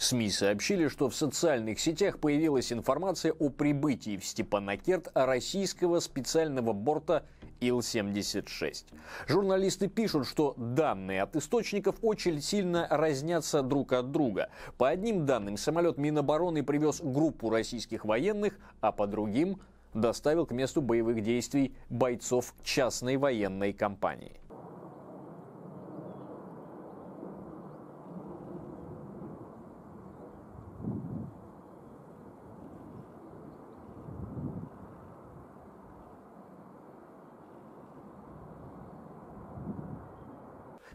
СМИ сообщили, что в социальных сетях появилась информация о прибытии в Степанакерт российского специального борта Ил-76. Журналисты пишут, что данные от источников очень сильно разнятся друг от друга. По одним данным, самолет Минобороны привез группу российских военных, а по другим доставил к месту боевых действий бойцов частной военной компании.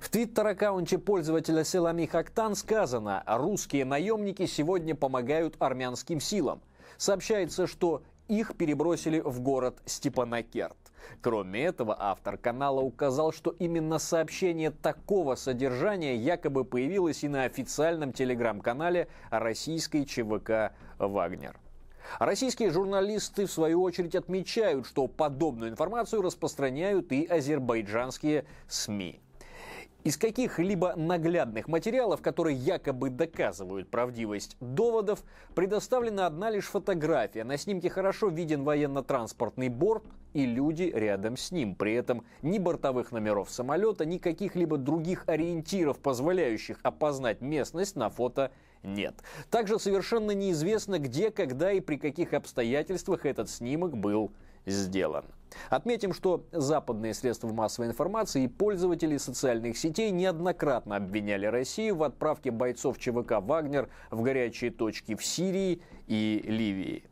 В твиттер-аккаунте пользователя Селами Хактан сказано, русские наемники сегодня помогают армянским силам. Сообщается, что их перебросили в город Степанакерт. Кроме этого, автор канала указал, что именно сообщение такого содержания якобы появилось и на официальном телеграм-канале российской ЧВК «Вагнер». Российские журналисты, в свою очередь, отмечают, что подобную информацию распространяют и азербайджанские СМИ. Из каких-либо наглядных материалов, которые якобы доказывают правдивость доводов, предоставлена одна лишь фотография. На снимке хорошо виден военно-транспортный борт и люди рядом с ним. При этом ни бортовых номеров самолета, ни каких-либо других ориентиров, позволяющих опознать местность на фото нет. Также совершенно неизвестно, где, когда и при каких обстоятельствах этот снимок был сделан. Отметим, что западные средства массовой информации и пользователи социальных сетей неоднократно обвиняли Россию в отправке бойцов ЧВК «Вагнер» в горячие точки в Сирии и Ливии.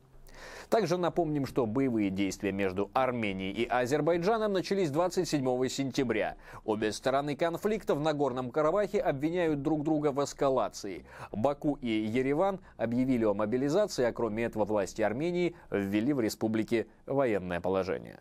Также напомним, что боевые действия между Арменией и Азербайджаном начались 27 сентября. Обе стороны конфликта в Нагорном Карабахе обвиняют друг друга в эскалации. Баку и Ереван объявили о мобилизации, а кроме этого власти Армении ввели в республике военное положение.